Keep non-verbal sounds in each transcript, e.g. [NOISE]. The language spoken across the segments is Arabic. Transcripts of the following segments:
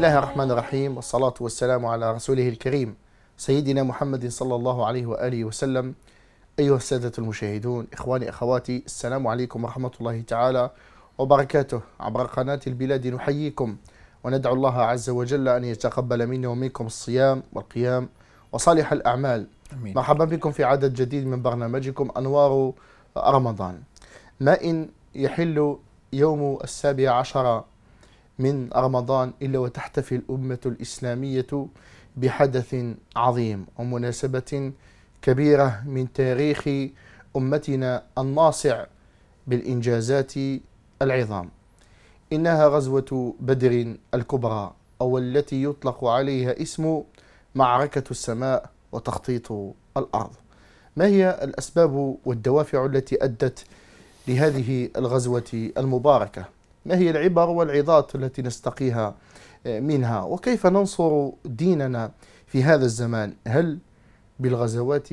الله الرحمن الرحيم والصلاة والسلام على رسوله الكريم سيدنا محمد صلى الله عليه وآله وسلم أيها السادة المشاهدون إخواني أخواتي السلام عليكم ورحمة الله تعالى وبركاته عبر قناة البلاد نحييكم وندعو الله عز وجل أن يتقبل منا ومنكم الصيام والقيام وصالح الأعمال أمين. مرحبا بكم في عدد جديد من برنامجكم أنوار رمضان ما إن يحل يوم السابع عشر من رمضان إلا وتحتفي الأمة الإسلامية بحدث عظيم ومناسبة كبيرة من تاريخ أمتنا الناصع بالإنجازات العظام إنها غزوة بدر الكبرى أو التي يطلق عليها اسم معركة السماء وتخطيط الأرض ما هي الأسباب والدوافع التي أدت لهذه الغزوة المباركة ما هي العبر والعظات التي نستقيها آه، منها وكيف ننصر ديننا في هذا الزمان هل بالغزوات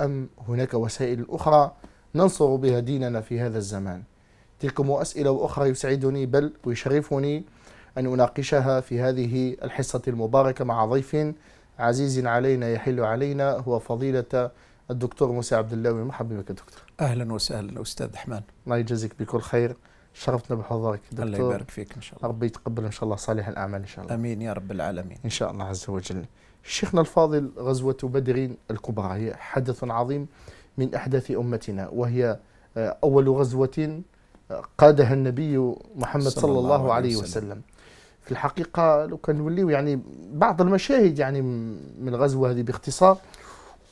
أم هناك وسائل أخرى ننصر بها ديننا في هذا الزمان تلكم أسئلة أخرى يسعدني بل ويشرفني أن أناقشها في هذه الحصة المباركة مع ضيف عزيز علينا يحل علينا هو فضيلة الدكتور موسى عبد الله مرحبا بك دكتور أهلا وسهلا أستاذ حمان الله يجزيك بكل خير شرفتنا بحضورك دكتور الله يبارك فيك ان شاء الله ربي يتقبل ان شاء الله صالح الاعمال ان شاء الله امين يا رب العالمين ان شاء الله عز وجل شيخنا الفاضل غزوه بدر الكبرى هي حدث عظيم من احداث امتنا وهي آه، اول غزوه آه، قادها النبي محمد صلى, صلى الله, الله عليه وسلم. وسلم في الحقيقه لو كان نوليو يعني بعض المشاهد يعني من الغزوه هذه باختصار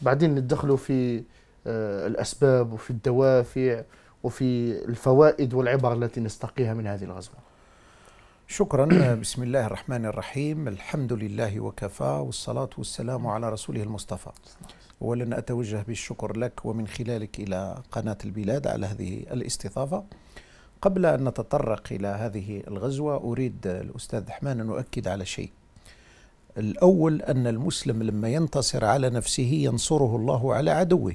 بعدين ندخلوا في آه، الاسباب وفي الدوافع وفي الفوائد والعبر التي نستقيها من هذه الغزوة شكرا [CLEARS THROAT] بسم الله الرحمن الرحيم الحمد لله وكفى والصلاة والسلام على رسوله المصطفى أولا أتوجه بالشكر لك ومن خلالك إلى قناة البلاد على هذه الاستضافة قبل أن نتطرق إلى هذه الغزوة أريد الأستاذ حمان أن أؤكد على شيء الأول أن المسلم لما ينتصر على نفسه ينصره الله على عدوه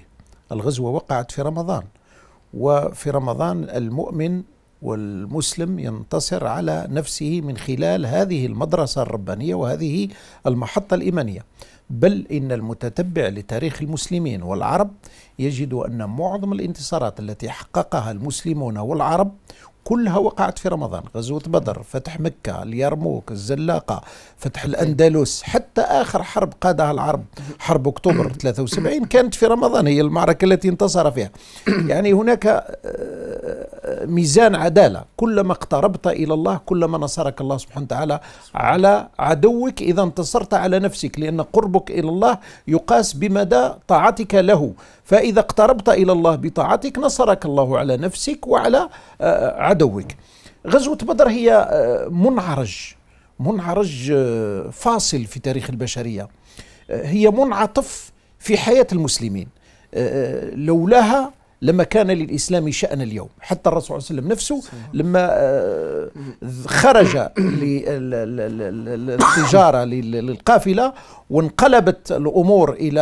الغزوة وقعت في رمضان وفي رمضان المؤمن والمسلم ينتصر على نفسه من خلال هذه المدرسة الربانية وهذه المحطة الإيمانية بل إن المتتبع لتاريخ المسلمين والعرب يجد أن معظم الانتصارات التي حققها المسلمون والعرب كلها وقعت في رمضان غزوة بدر فتح مكة اليرموك الزلاقة فتح الأندلس حتى آخر حرب قادها العرب حرب أكتوبر 73 [COUGHS] كانت في رمضان هي المعركة التي انتصر فيها [COUGHS] يعني هناك آه، ميزان عدالة كلما اقتربت إلى الله كلما نصرك الله سبحانه وتعالى على عدوك إذا انتصرت على نفسك لأن قربك إلى الله يقاس بمدى طاعتك له فإذا اقتربت إلى الله بطاعتك نصرك الله على نفسك وعلى آه، آه، عدوك غزوة بدر هي آه، منعرج منعرج فاصل في تاريخ البشرية هي منعطف في حياة المسلمين لولاها لما كان للإسلام شأن اليوم حتى الرسول صلى الله عليه وسلم نفسه لما آه، خرج للتجارة للقافلة وانقلبت الأمور إلى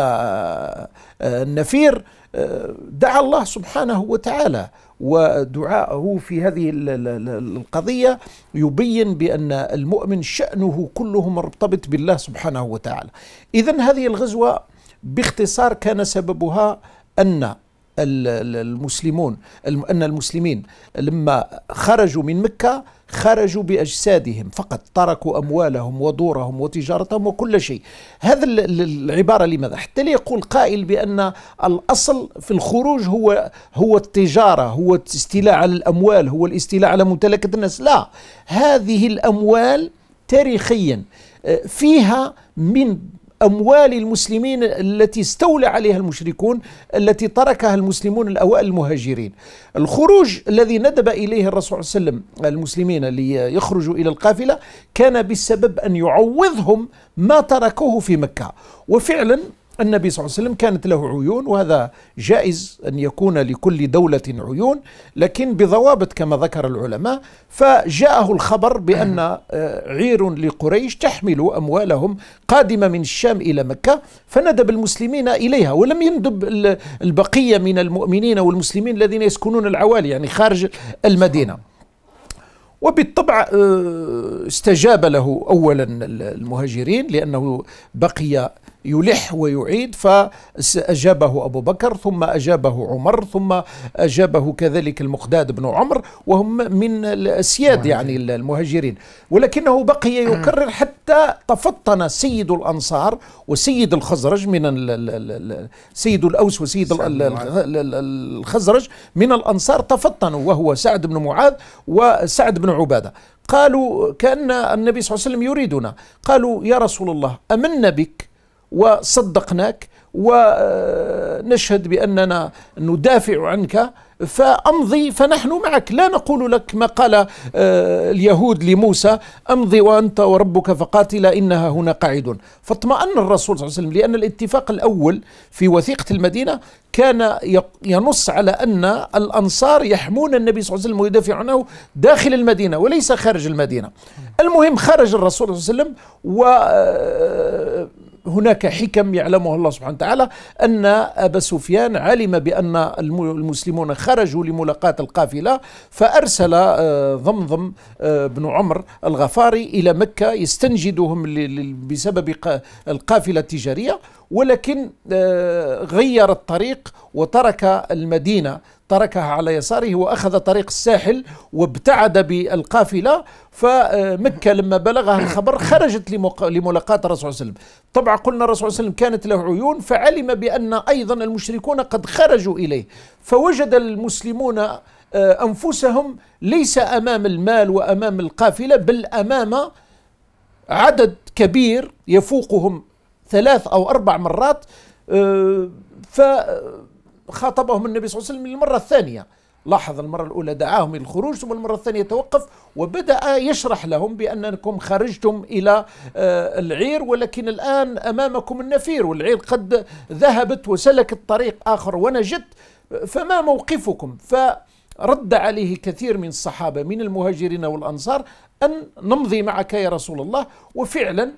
آه، النفير آه، دعا الله سبحانه وتعالى ودعاءه في هذه القضية يبين بأن المؤمن شأنه كله مرتبط بالله سبحانه وتعالى إذا هذه الغزوة باختصار كان سببها أن المسلمون أن المسلمين لما خرجوا من مكة خرجوا بأجسادهم فقط تركوا أموالهم ودورهم وتجارتهم وكل شيء هذا العبارة لماذا حتى يقول قائل بأن الأصل في الخروج هو هو التجارة هو الاستيلاء على الأموال هو الاستيلاء على ممتلكات الناس لا هذه الأموال تاريخيا آه، فيها من أموال المسلمين التي استولى عليها المشركون التي تركها المسلمون الأوائل المهاجرين الخروج الذي ندب إليه الرسول صلى الله عليه وسلم المسلمين ليخرجوا إلى القافلة كان بسبب أن يعوضهم ما تركوه في مكة وفعلا النبي صلى الله عليه وسلم كانت له عيون وهذا جائز أن يكون لكل دولة عيون لكن بضوابط كما ذكر العلماء فجاءه الخبر بأن آه، عير لقريش تحمل أموالهم قادمة من الشام إلى مكة فندب المسلمين إليها ولم يندب البقية من المؤمنين والمسلمين الذين يسكنون العوالي يعني خارج المدينة وبالطبع آه، استجاب له اولا المهاجرين لانه بقي يلح ويعيد فأجابه أبو بكر ثم أجابه عمر ثم أجابه كذلك المقداد بن عمر وهم من الأسياد يعني المهاجرين ولكنه بقي [CLEARS THROAT] يكرر حتى تفطن سيد الأنصار وسيد الخزرج من سيد الأوس وسيد الخزرج من الأنصار تفطنوا وهو سعد بن معاذ وسعد بن عبادة قالوا كأن النبي صلى الله عليه وسلم يريدنا قالوا يا رسول الله أمنا بك وصدقناك ونشهد بأننا ندافع عنك فأمضي فنحن معك لا نقول لك ما قال آه، اليهود لموسى أمضي وأنت وربك فقاتلا إنها هنا قاعد فاطمأن الرسول صلى الله عليه وسلم لأن الاتفاق الأول في وثيقة المدينة كان ينص على أن الأنصار يحمون النبي صلى الله عليه وسلم ويدافعونه داخل المدينة وليس خارج المدينة المهم خرج الرسول صلى الله عليه وسلم آه، هناك حكم يعلمها الله سبحانه وتعالى أن أبا سفيان علم بأن المسلمون خرجوا لملاقاة القافلة فأرسل آه، ضمضم آه، بن عمر الغفاري إلى مكة يستنجدهم بسبب القافلة التجارية ولكن آه، غير الطريق وترك المدينة تركها على يساره وأخذ طريق الساحل وابتعد بالقافلة فمكة لما بلغها الخبر خرجت لملاقاة الرسول صلى الله عليه وسلم طبعا قلنا الرسول صلى الله عليه وسلم كانت له عيون فعلم بأن أيضا المشركون قد خرجوا إليه فوجد المسلمون آه، أنفسهم ليس أمام المال وأمام القافلة بل أمام عدد كبير يفوقهم ثلاث أو أربع مرات آه، فخاطبهم النبي صلى الله عليه وسلم للمرة الثانية لاحظ المرة الأولى دعاهم إلى الخروج ثم المرة الثانية توقف وبدأ يشرح لهم بأنكم خرجتم إلى آه، العير ولكن الآن أمامكم النفير والعير قد ذهبت وسلكت طريق آخر ونجت فما موقفكم فرد عليه كثير من الصحابة من المهاجرين والأنصار أن نمضي معك يا رسول الله وفعلا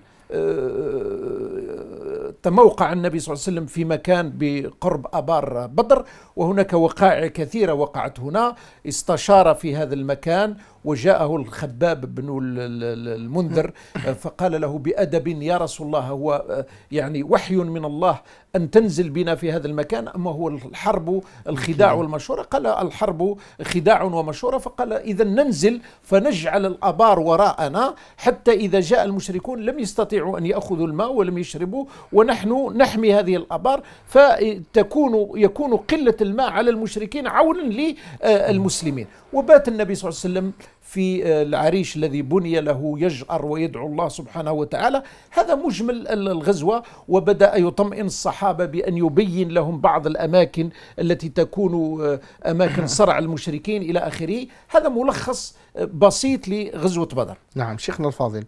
تموقع آه، آه، آه، النبي صلى الله عليه وسلم في مكان بقرب ابار بدر وهناك وقائع كثيره وقعت هنا استشار في هذا المكان وجاءه الخباب بن المنذر فقال له بأدب يا رسول الله هو آه، يعني وحي من الله أن تنزل بنا في هذا المكان أما هو الحرب الخداع والمشورة قال الحرب خداع ومشورة فقال إذا ننزل فنجعل الأبار وراءنا حتى إذا جاء المشركون لم يستطيعوا أن يأخذوا الماء ولم يشربوا ونحن نحمي هذه الأبار فتكون يكون قلة الماء على المشركين عونا للمسلمين وبات النبي صلى الله عليه وسلم في آه، العريش الذي بني له يجأر ويدعو الله سبحانه وتعالى هذا مجمل الغزوة وبدأ يطمئن الصحابة بأن يبين لهم بعض الأماكن التي تكون آه، أماكن [COUGHS] صرع المشركين إلى آخره هذا ملخص آه، بسيط لغزوة بدر نعم شيخنا الفاضل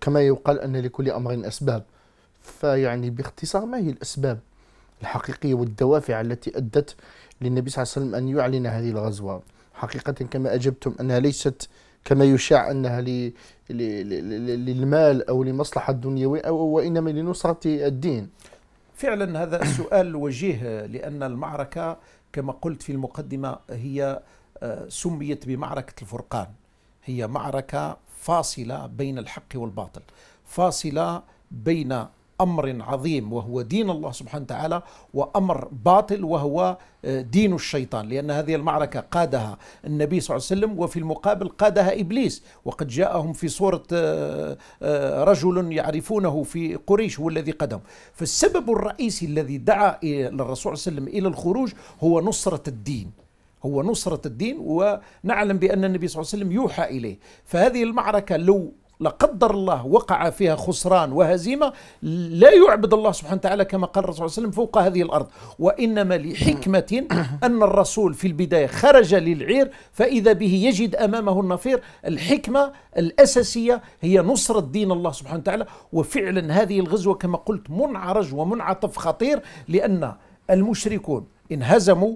كما يقال أن لكل أمر أسباب فيعني باختصار ما هي الأسباب الحقيقية والدوافع التي أدت للنبي صلى الله عليه وسلم أن يعلن هذه الغزوة حقيقة كما أجبتم أنها ليست كما يشاع أنها للمال أو لمصلحة دنيوية أو وإنما لنصرة الدين فعلا هذا [CLEARS THROAT] السؤال وجيه لأن المعركة كما قلت في المقدمة هي آه، سميت بمعركة الفرقان هي معركة فاصلة بين الحق والباطل فاصلة بين امر عظيم وهو دين الله سبحانه وتعالى وامر باطل وهو آه، دين الشيطان لان هذه المعركه قادها النبي صلى الله عليه وسلم وفي المقابل قادها ابليس وقد جاءهم في صوره آه، آه، رجل يعرفونه في قريش هو الذي قدم فالسبب الرئيسي الذي دعا الرسول صلى الله عليه وسلم الى الخروج هو نصره الدين هو نصرة الدين ونعلم بأن النبي صلى الله عليه وسلم يوحى إليه فهذه المعركة لو لا قدر الله وقع فيها خسران وهزيمة لا يعبد الله سبحانه وتعالى كما قال الرسول صلى الله عليه وسلم فوق هذه الأرض وإنما لحكمة [COUGHS] أن الرسول في البداية خرج للعير فإذا به يجد أمامه النفير الحكمة الأساسية هي نصرة دين الله سبحانه وتعالى وفعلا هذه الغزوة كما قلت منعرج ومنعطف خطير لأن المشركون انهزموا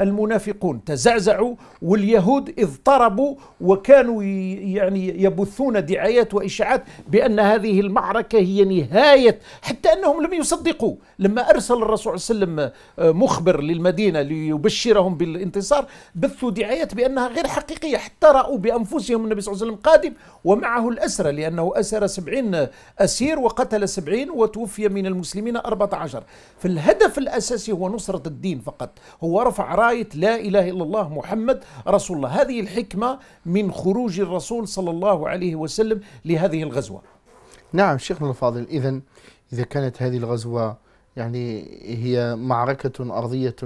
المنافقون تزعزعوا واليهود اضطربوا وكانوا يعني يبثون دعايات واشاعات بان هذه المعركه هي نهايه حتى انهم لم يصدقوا لما ارسل الرسول صلى الله عليه وسلم آه، مخبر للمدينه ليبشرهم بالانتصار بثوا دعايات بانها غير حقيقيه حتى راوا بانفسهم النبي صلى الله عليه وسلم قادم ومعه الاسرى لانه اسر سبعين اسير وقتل سبعين وتوفي من المسلمين أربعة عشر فالهدف الاساسي هو نصره الدين فقط هو رفع رايه دعاية لا إله إلا الله محمد رسول الله هذه الحكمة من خروج الرسول صلى الله عليه وسلم لهذه الغزوة نعم شيخنا الفاضل إذا إذا كانت هذه الغزوة يعني هي معركة أرضية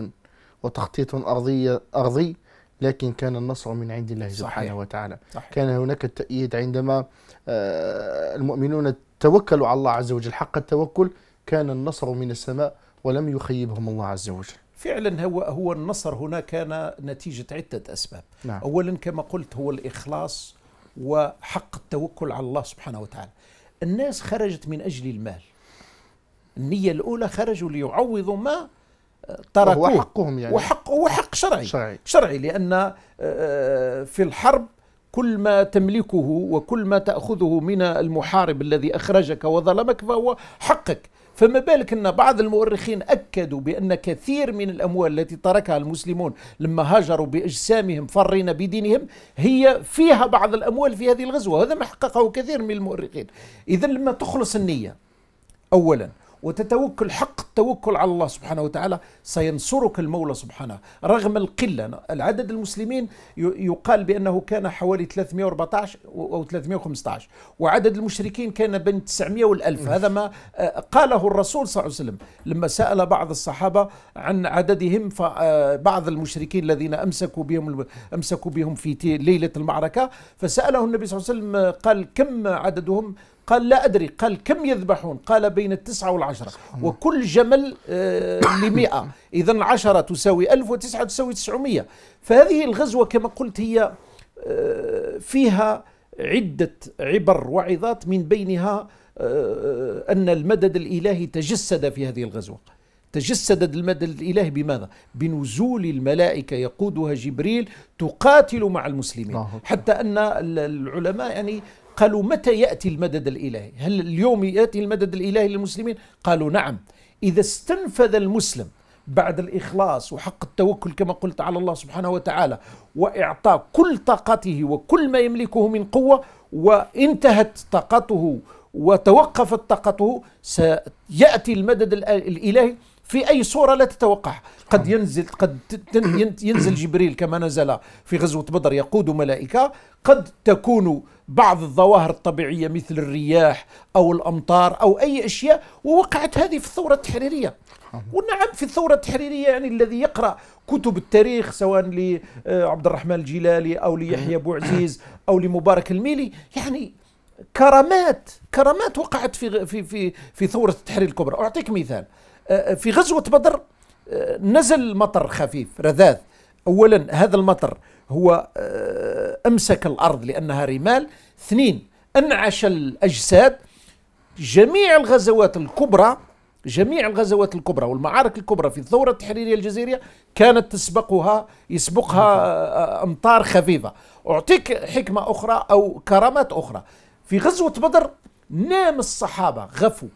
وتخطيط أرضي أرضي لكن كان النصر من عند الله سبحانه وتعالى صحيح. كان هناك التأييد عندما آه، المؤمنون توكلوا على الله عز وجل حق التوكل كان النصر من السماء ولم يخيبهم الله عز وجل فعلا هو هو النصر هنا كان نتيجه عده اسباب نعم. اولا كما قلت هو الاخلاص وحق التوكل على الله سبحانه وتعالى الناس خرجت من اجل المال النيه الاولى خرجوا ليعوضوا ما آه، تركوه وهو حقهم يعني وحق وحق شرعي شرعي, شرعي لان آه، في الحرب كل ما تملكه وكل ما تاخذه من المحارب الذي اخرجك وظلمك فهو حقك فما بالك أن بعض المؤرخين أكدوا بأن كثير من الأموال التي تركها المسلمون لما هاجروا بأجسامهم فرين بدينهم هي فيها بعض الأموال في هذه الغزوة هذا ما حققه كثير من المؤرخين إذا لما تخلص النية أولا وتتوكل حق التوكل على الله سبحانه وتعالى سينصرك المولى سبحانه رغم القلة العدد المسلمين يقال بأنه كان حوالي 314 أو 315 وعدد المشركين كان بين 900 والألف هذا ما آه، قاله الرسول صلى الله عليه وسلم لما سأل بعض الصحابة عن عددهم فبعض آه، المشركين الذين أمسكوا بهم أمسكوا بهم في ليلة المعركة فسأله النبي صلى الله عليه وسلم آه، قال كم عددهم قال لا أدري قال كم يذبحون قال بين التسعة والعشرة وكل جمل آه، لمئة إذا عشرة تساوي ألف وتسعة تساوي تسعمية فهذه الغزوة كما قلت هي آه، فيها عدة عبر وعظات من بينها آه، أن المدد الإلهي تجسد في هذه الغزوة تجسد المدد الإلهي بماذا؟ بنزول الملائكة يقودها جبريل تقاتل مع المسلمين حتى أن العلماء يعني قالوا متى يأتي المدد الإلهي هل اليوم يأتي المدد الإلهي للمسلمين قالوا نعم إذا استنفذ المسلم بعد الإخلاص وحق التوكل كما قلت على الله سبحانه وتعالى وإعطاء كل طاقته وكل ما يملكه من قوة وانتهت طاقته وتوقفت طاقته سيأتي المدد الإلهي في أي صورة لا تتوقع قد ينزل قد ينزل جبريل كما نزل في غزوة بدر يقود ملائكة قد تكون بعض الظواهر الطبيعية مثل الرياح أو الأمطار أو أي أشياء ووقعت هذه في الثورة التحريرية ونعم في الثورة التحريرية يعني الذي يقرأ كتب التاريخ سواء لعبد آه، الرحمن الجيلالي أو ليحيى بوعزيز أو لمبارك الميلي يعني كرامات كرامات وقعت في في في في ثورة التحرير الكبرى أعطيك مثال آه، في غزوة بدر آه، نزل مطر خفيف رذاذ أولا هذا المطر هو آه، أمسك الأرض لأنها رمال اثنين أنعش الأجساد جميع الغزوات الكبرى جميع الغزوات الكبرى والمعارك الكبرى في الثورة التحريرية الجزيرية كانت تسبقها يسبقها أمطار خفيفة أعطيك حكمة أخرى أو كرامات أخرى في غزوة بدر نام الصحابة غفوا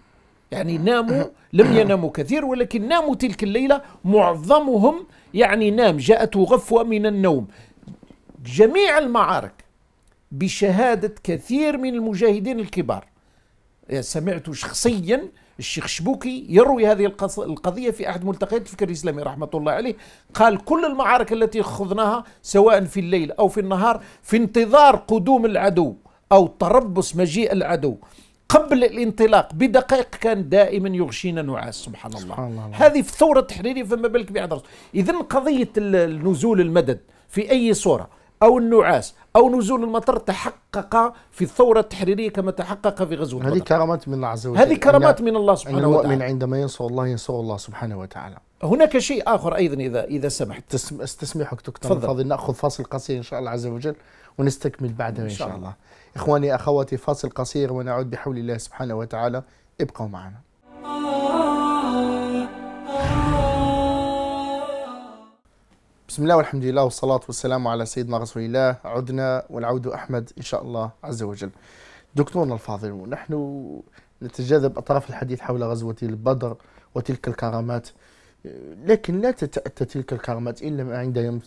يعني ناموا لم يناموا كثير ولكن ناموا تلك الليلة معظمهم يعني نام جاءته غفوة من النوم جميع المعارك بشهادة كثير من المجاهدين الكبار سمعت شخصيا الشيخ شبوكي يروي هذه القضية في أحد ملتقيات الفكر الإسلامي رحمة الله عليه قال كل المعارك التي خضناها سواء في الليل أو في النهار في انتظار قدوم العدو أو تربص مجيء العدو قبل الانطلاق بدقائق كان دائما يغشينا نعاس سبحان الله, سبحان الله. هذه في الثوره التحريريه فما بالك بعد اذا قضيه نزول المدد في اي صوره او النعاس او نزول المطر تحقق في الثوره التحريريه كما تحقق في غزوه هذه كرامات من الله عز وجل هذه كرامات من الله سبحانه وتعالى المؤمن عندما ينصر الله ينصر الله سبحانه وتعالى هناك شيء اخر ايضا اذا اذا سمحت استسمحك دكتور فضل ناخذ فاصل قصير ان شاء الله عز وجل ونستكمل بعده ان شاء الله, إن شاء الله. إخواني أخواتي فاصل قصير ونعود بحول الله سبحانه وتعالى ابقوا معنا بسم الله والحمد لله والصلاة والسلام على سيدنا رسول الله عدنا والعود أحمد إن شاء الله عز وجل دكتورنا الفاضل نحن نتجاذب أطراف الحديث حول غزوة البدر وتلك الكرامات لكن لا تتأتى تلك الكرامات إلا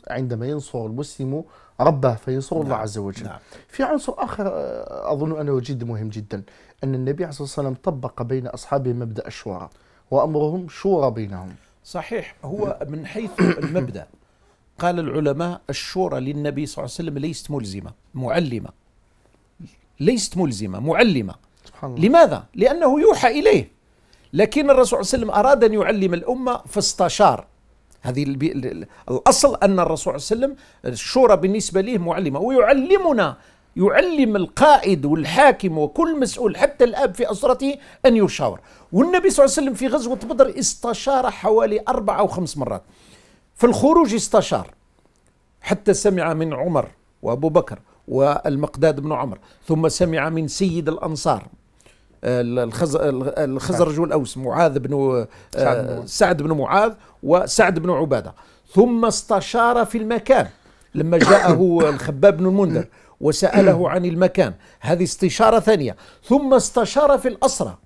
عندما ينصر المسلم ربه فينصر نعم. الله عز وجل نعم. في عنصر آخر آه، أظن أنه جد مهم جدا أن النبي عليه الصلاة والسلام طبق بين أصحابه مبدأ الشورى وأمرهم شورى بينهم صحيح هو من حيث المبدأ قال العلماء الشورى للنبي صلى الله عليه وسلم ليست ملزمة معلمة ليست ملزمة معلمة سبحان الله. لماذا؟ لأنه يوحى إليه لكن الرسول صلى الله عليه وسلم أراد أن يعلم الأمة فاستشار هذه الأصل أن الرسول صلى الله عليه وسلم الشورى بالنسبة له معلمة ويعلمنا يعلم القائد والحاكم وكل مسؤول حتى الاب في اسرته ان يشاور والنبي صلى الله عليه وسلم في غزوه بدر استشار حوالي اربع او خمس مرات في الخروج استشار حتى سمع من عمر وابو بكر والمقداد بن عمر ثم سمع من سيد الانصار الخزرج والأوس معاذ بن آه، آه، سعد بن معاذ وسعد بن عبادة ثم استشار في المكان لما جاءه [COUGHS] الخباب بن المنذر وسأله [COUGHS] عن المكان هذه استشارة ثانية ثم استشار في الأسرة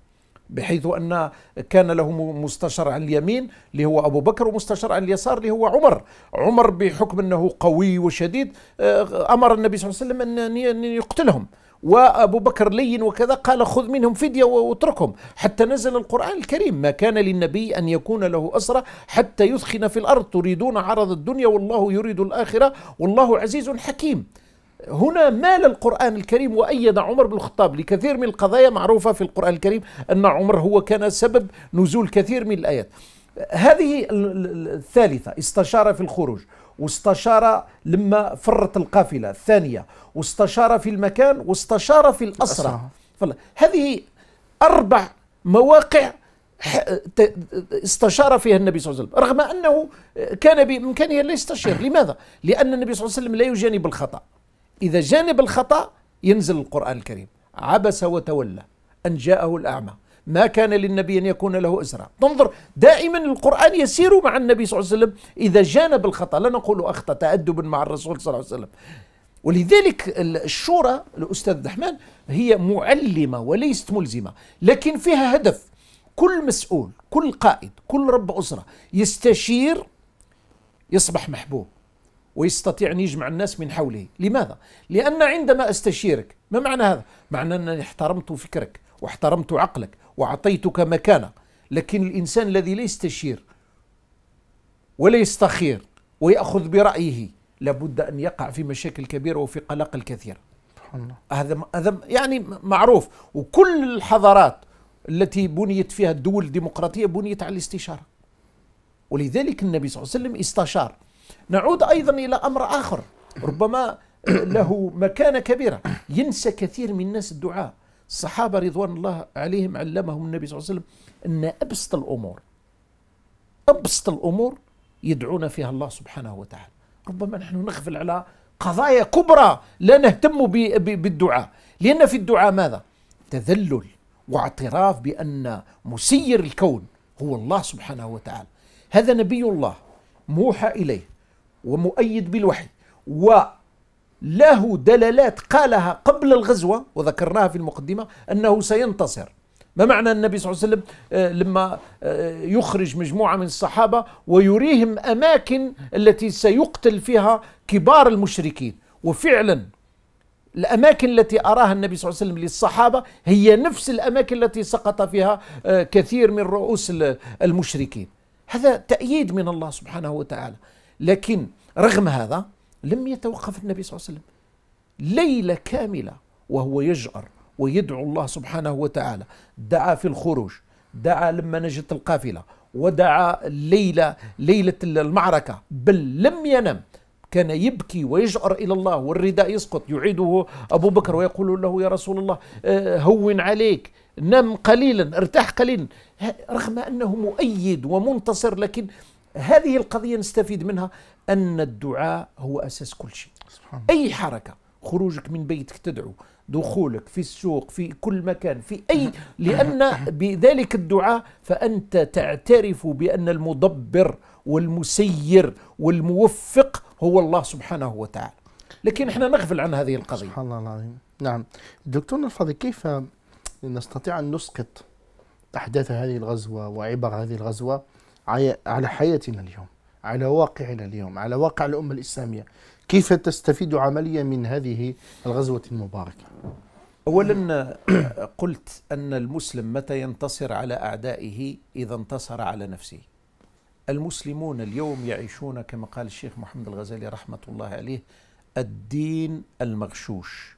بحيث أن كان له مستشار عن اليمين اللي هو أبو بكر ومستشار عن اليسار اللي هو عمر عمر بحكم أنه قوي وشديد آه، أمر النبي صلى الله عليه وسلم أن يقتلهم وأبو بكر لين وكذا قال خذ منهم فدية واتركهم حتى نزل القرآن الكريم ما كان للنبي أن يكون له أسرى حتى يثخن في الأرض تريدون عرض الدنيا والله يريد الآخرة والله عزيز حكيم هنا مال القرآن الكريم وأيد عمر بن الخطاب لكثير من القضايا معروفة في القرآن الكريم أن عمر هو كان سبب نزول كثير من الآيات هذه الثالثة استشار في الخروج واستشار لما فرت القافلة الثانية واستشار في المكان واستشار في الأسرة هذه أربع مواقع استشار فيها النبي صلى الله عليه وسلم رغم أنه كان بإمكانه لا يستشير لماذا؟ لأن النبي صلى الله عليه وسلم لا يجانب الخطأ إذا جانب الخطأ ينزل القرآن الكريم عبس وتولى أن جاءه الأعمى ما كان للنبي أن يكون له أسرة تنظر دائما القرآن يسير مع النبي صلى الله عليه وسلم إذا جانب الخطأ لا نقول أخطأ تأدبا مع الرسول صلى الله عليه وسلم ولذلك الشورى الأستاذ الرحمن هي معلمة وليست ملزمة لكن فيها هدف كل مسؤول كل قائد كل رب أسرة يستشير يصبح محبوب ويستطيع أن يجمع الناس من حوله لماذا؟ لأن عندما أستشيرك ما معنى هذا؟ معنى أنني احترمت فكرك واحترمت عقلك وأعطيتك مكانة لكن الإنسان الذي لا يستشير ولا يستخير ويأخذ برأيه لابد أن يقع في مشاكل كبيرة وفي قلق الكثير هذا هذا يعني معروف وكل الحضارات التي بنيت فيها الدول الديمقراطية بنيت على الاستشارة ولذلك النبي صلى الله عليه وسلم استشار نعود أيضا إلى أمر آخر ربما [CLEARS THROAT] له مكانة كبيرة ينسى كثير من الناس الدعاء الصحابة رضوان الله عليهم علمهم النبي صلى الله عليه وسلم أن أبسط الأمور أبسط الأمور يدعون فيها الله سبحانه وتعالى ربما نحن نغفل على قضايا كبرى لا نهتم بالدعاء لأن في الدعاء ماذا؟ تذلل واعتراف بأن مسير الكون هو الله سبحانه وتعالى هذا نبي الله موحى إليه ومؤيد بالوحي و له دلالات قالها قبل الغزوة وذكرناها في المقدمة أنه سينتصر ما معنى النبي صلى الله عليه وسلم آه، لما آه، يخرج مجموعة من الصحابة ويريهم أماكن التي سيقتل فيها كبار المشركين وفعلا الأماكن التي أراها النبي صلى الله عليه وسلم للصحابة هي نفس الأماكن التي سقط فيها آه، كثير من رؤوس المشركين هذا تأييد من الله سبحانه وتعالى لكن رغم هذا لم يتوقف النبي صلى الله عليه وسلم ليلة كاملة وهو يجأر ويدعو الله سبحانه وتعالى دعا في الخروج دعا لما نجت القافلة ودعا الليلة ليلة المعركة بل لم ينم كان يبكي ويجأر إلى الله والرداء يسقط يعيده أبو بكر ويقول له يا رسول الله آه، هون عليك نم قليلا ارتاح قليلا رغم أنه مؤيد ومنتصر لكن هذه القضية نستفيد منها أن الدعاء هو أساس كل شيء سبحان أي حركة خروجك من بيتك تدعو دخولك في السوق في كل مكان في أي لأن بذلك الدعاء فأنت تعترف بأن المدبر والمسير والموفق هو الله سبحانه وتعالى لكن احنا نغفل عن هذه القضية سبحان الله العظيم نعم دكتورنا الفاضل كيف نستطيع أن نسقط أحداث هذه الغزوة وعبر هذه الغزوة على حياتنا اليوم على واقعنا اليوم على واقع الأمة الإسلامية كيف تستفيد عمليا من هذه الغزوة المباركة أولا [CLEARS THROAT] قلت أن المسلم متى ينتصر على أعدائه إذا انتصر على نفسه المسلمون اليوم يعيشون كما قال الشيخ محمد الغزالي رحمة الله عليه الدين المغشوش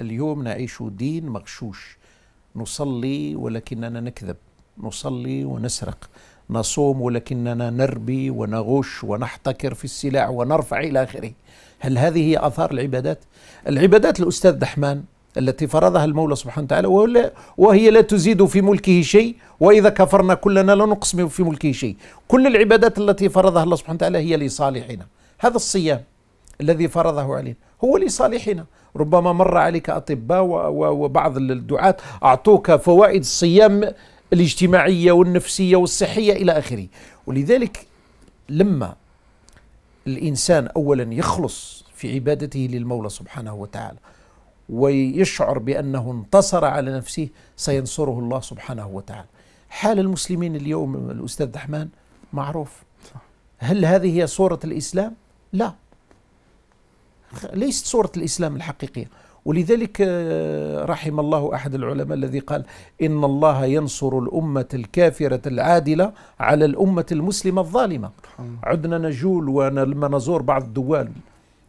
اليوم نعيش دين مغشوش نصلي ولكننا نكذب نصلي ونسرق نصوم ولكننا نربي ونغش ونحتكر في السلع ونرفع إلى آخره هل هذه هي آثار العبادات؟ العبادات الأستاذ دحمان التي فرضها المولى سبحانه وتعالى وهي لا تزيد في ملكه شيء وإذا كفرنا كلنا لا نقسم في ملكه شيء كل العبادات التي فرضها الله سبحانه وتعالى هي لصالحنا هذا الصيام الذي فرضه علينا هو لصالحنا ربما مر عليك أطباء وبعض الدعاة أعطوك فوائد الصيام الاجتماعية والنفسية والصحية إلى آخره ولذلك لما الإنسان أولا يخلص في عبادته للمولى سبحانه وتعالى ويشعر بأنه انتصر على نفسه سينصره الله سبحانه وتعالى حال المسلمين اليوم الأستاذ دحمان معروف هل هذه هي صورة الإسلام؟ لا ليست صورة الإسلام الحقيقية ولذلك آه، رحم الله أحد العلماء الذي قال إن الله ينصر الأمة الكافرة العادلة على الأمة المسلمة الظالمة عدنا نجول ولما نزور بعض الدول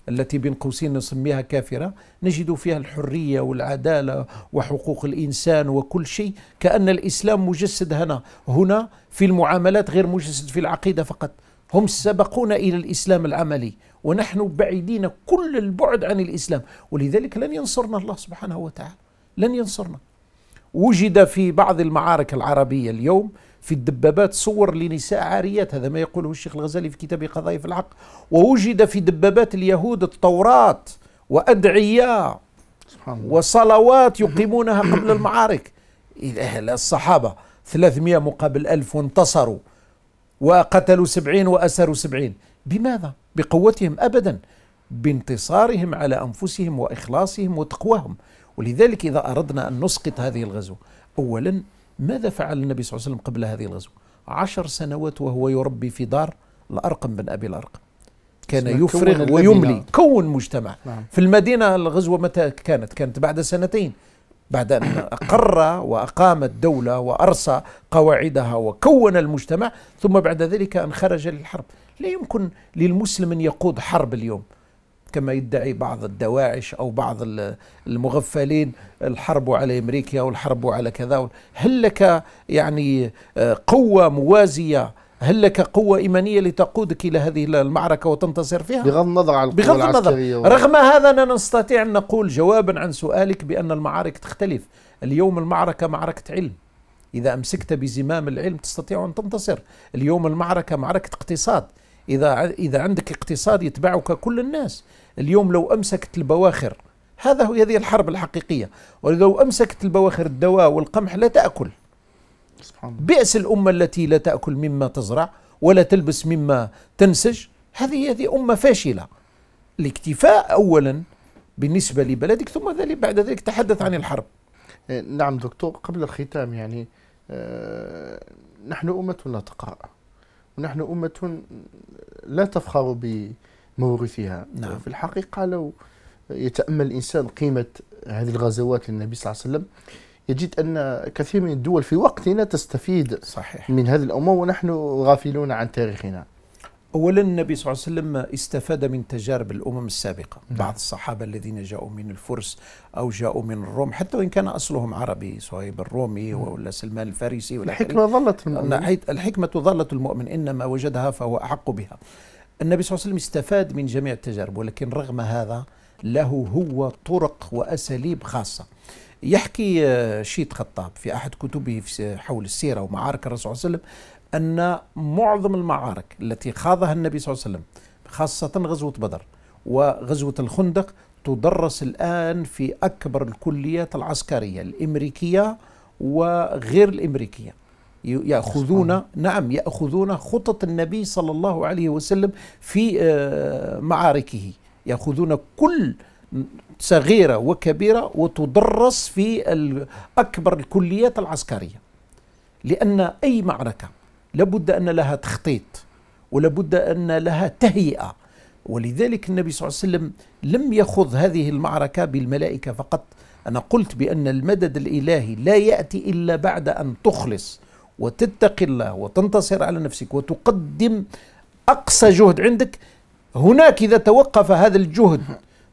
التي بين قوسين نسميها كافرة نجد فيها الحرية والعدالة وحقوق الإنسان وكل شيء كأن الإسلام مجسد هنا هنا في المعاملات غير مجسد في العقيدة فقط هم سبقونا إلى الإسلام العملي ونحن بعيدين كل البعد عن الإسلام ولذلك لن ينصرنا الله سبحانه وتعالى لن ينصرنا وجد في بعض المعارك العربية اليوم في الدبابات صور لنساء عاريات هذا ما يقوله الشيخ الغزالي في كتاب قضايا في الحق ووجد في دبابات اليهود التوراة وأدعية سبحان الله. وصلوات يقيمونها قبل المعارك الصحابة 300 مقابل ألف وانتصروا وقتلوا سبعين وأسروا سبعين بماذا؟ بقوتهم ابدا بانتصارهم على انفسهم واخلاصهم وتقواهم ولذلك اذا اردنا ان نسقط هذه الغزوه اولا ماذا فعل النبي صلى الله عليه وسلم قبل هذه الغزوه؟ عشر سنوات وهو يربي في دار الارقم بن ابي الارقم كان يفرغ ويملي كون مجتمع نعم. في المدينه الغزوه متى كانت؟ كانت بعد سنتين بعد أن أقر وأقام الدولة وأرسى قواعدها وكون المجتمع ثم بعد ذلك أن خرج للحرب لا يمكن للمسلم أن يقود حرب اليوم كما يدعي بعض الدواعش أو بعض المغفلين الحرب على أمريكا والحرب على كذا هل لك يعني آه، قوة موازية هل لك قوة إيمانية لتقودك إلى هذه المعركة وتنتصر فيها؟ بغض النظر عن بغض النظر و... رغم هذا أننا نستطيع أن نقول جوابا عن سؤالك بأن المعارك تختلف اليوم المعركة معركة علم إذا أمسكت بزمام العلم تستطيع أن تنتصر اليوم المعركة معركة اقتصاد إذا إذا عندك اقتصاد يتبعك كل الناس اليوم لو أمسكت البواخر هذا هو هذه الحرب الحقيقية ولو أمسكت البواخر الدواء والقمح لا تأكل بئس الأمة التي لا تأكل مما تزرع ولا تلبس مما تنسج هذه هذه أمة فاشلة الاكتفاء أولا بالنسبة لبلدك ثم ذلك بعد ذلك تحدث عن الحرب إيه، نعم دكتور قبل الختام يعني آه، نحن أمة تقرأ ونحن أمة لا تفخر بموروثها نعم. في الحقيقة لو يتأمل الإنسان قيمة هذه الغزوات للنبي صلى الله عليه وسلم يجد أن كثير من الدول في وقتنا تستفيد صحيح. من هذه الأمور ونحن غافلون عن تاريخنا اولا النبي صلى الله عليه وسلم استفاد من تجارب الامم السابقه نعم. بعض الصحابه الذين جاءوا من الفرس او جاءوا من الروم حتى وان كان اصلهم عربي صهيب الرومي نعم. ولا سلمان الفارسي ولا الحكمه ظلت المؤمن نعم، الحكمه ظلت المؤمن انما وجدها فهو احق بها النبي صلى الله عليه وسلم استفاد من جميع التجارب ولكن رغم هذا له هو طرق واساليب خاصه يحكي آه، شيت خطاب في احد كتبه حول السيره ومعارك الرسول صلى الله عليه وسلم أن معظم المعارك التي خاضها النبي صلى الله عليه وسلم خاصة غزوة بدر وغزوة الخندق تدرس الآن في أكبر الكليات العسكرية الأمريكية وغير الأمريكية يأخذون نعم يأخذون خطط النبي صلى الله عليه وسلم في آه، معاركه يأخذون كل صغيرة وكبيرة وتدرس في أكبر الكليات العسكرية لأن أي معركة لابد أن لها تخطيط ولابد أن لها تهيئة ولذلك النبي صلى الله عليه وسلم لم يخض هذه المعركة بالملائكة فقط أنا قلت بأن المدد الإلهي لا يأتي إلا بعد أن تخلص وتتقي الله وتنتصر على نفسك وتقدم أقصى جهد عندك هناك إذا توقف هذا الجهد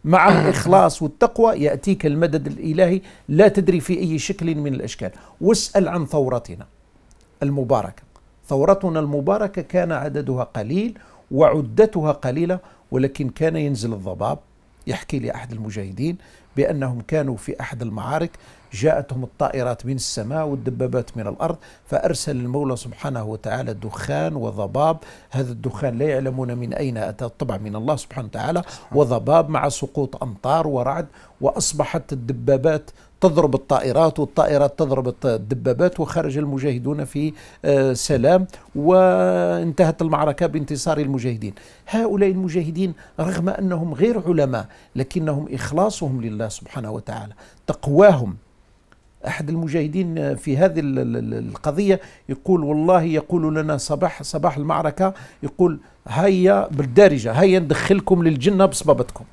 مع الإخلاص والتقوى يأتيك المدد الإلهي لا تدري في أي شكل من الأشكال واسأل عن ثورتنا المباركة ثورتنا المباركة كان عددها قليل وعدتها قليلة ولكن كان ينزل الضباب يحكي لي أحد المجاهدين بأنهم كانوا في أحد المعارك جاءتهم الطائرات من السماء والدبابات من الأرض فأرسل المولى سبحانه وتعالى دخان وضباب هذا الدخان لا يعلمون من أين أتى طبعا من الله سبحانه وتعالى وضباب مع سقوط أمطار ورعد وأصبحت الدبابات تضرب الطائرات والطائرات تضرب الدبابات وخرج المجاهدون في آه، سلام وانتهت المعركة بانتصار المجاهدين هؤلاء المجاهدين رغم أنهم غير علماء لكنهم إخلاصهم لله سبحانه وتعالى تقواهم أحد المجاهدين آه، في هذه القضية يقول والله يقول لنا صباح صباح المعركة يقول هيا بالدارجة هيا ندخلكم للجنة بصبابتكم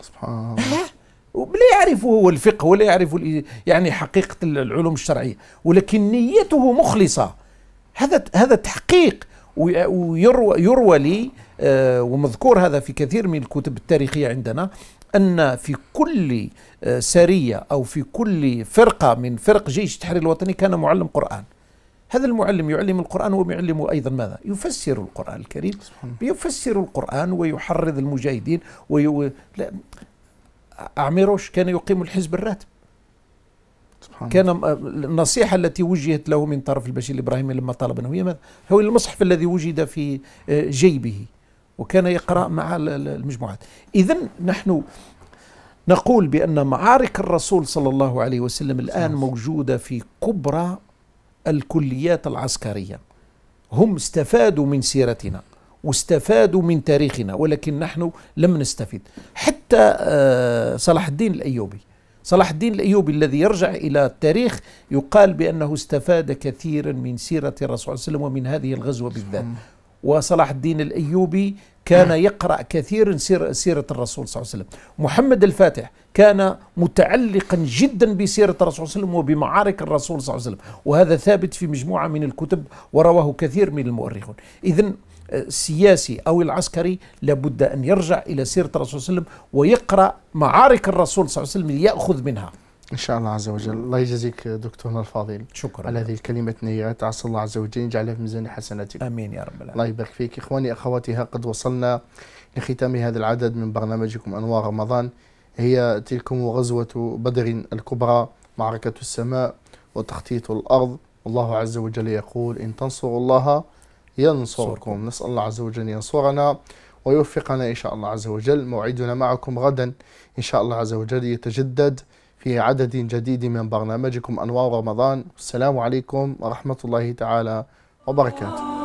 سبحان الله لا يعرف هو الفقه ولا يعرف يعني حقيقة العلوم الشرعية ولكن نيته مخلصة هذا هذا تحقيق ويروى يروى لي آه، ومذكور هذا في كثير من الكتب التاريخية عندنا أن في كل آه، سرية أو في كل فرقة من فرق جيش التحرير الوطني كان معلم قرآن هذا المعلم يعلم القرآن ويعلم أيضا ماذا؟ يفسر القرآن الكريم يفسر القرآن ويحرض المجاهدين وي... عميروش كان يقيم الحزب الراتب سبحان كان النصيحة التي وجهت له من طرف البشير الإبراهيمي لما طلب أنه هي ماذا؟ هو المصحف الذي وجد في آه، جيبه وكان يقرأ مع المجموعات إذا نحن نقول بأن معارك الرسول صلى الله عليه وسلم الآن موجودة في كبرى الكليات العسكرية هم استفادوا من سيرتنا واستفادوا من تاريخنا ولكن نحن لم نستفد حتى آه، صلاح الدين الأيوبي صلاح الدين الأيوبي الذي يرجع إلى التاريخ يقال بأنه استفاد كثيرا من سيرة الرسول صلى الله عليه وسلم ومن هذه الغزوة بالذات نعم. وصلاح الدين الأيوبي كان نعم. يقرأ كثيرا سيرة, الرسول صلى الله عليه وسلم محمد الفاتح كان متعلقا جدا بسيرة الرسول صلى الله عليه وسلم وبمعارك الرسول صلى الله عليه وسلم وهذا ثابت في مجموعة من الكتب ورواه كثير من المؤرخون إذا السياسي أو العسكري لابد أن يرجع إلى سيرة الرسول صلى الله عليه وسلم ويقرأ معارك الرسول صلى الله عليه وسلم ليأخذ منها ان شاء الله عز وجل الله يجزيك دكتورنا الفاضل شكرا على هذه الكلمه النيات عسى الله عز وجل يجعلها في ميزان حسناتكم امين يا رب العالمين الله يبارك فيك اخواني اخواتي ها قد وصلنا لختام هذا العدد من برنامجكم انوار رمضان هي تلكم غزوه بدر الكبرى معركه السماء وتخطيط الارض والله عز وجل يقول ان تنصروا الله ينصركم نسأل الله عز وجل ينصرنا ويوفقنا إن شاء الله عز وجل موعدنا معكم غدا إن شاء الله عز وجل يتجدد في عدد جديد من برنامجكم أنوار رمضان والسلام عليكم ورحمة الله تعالى وبركاته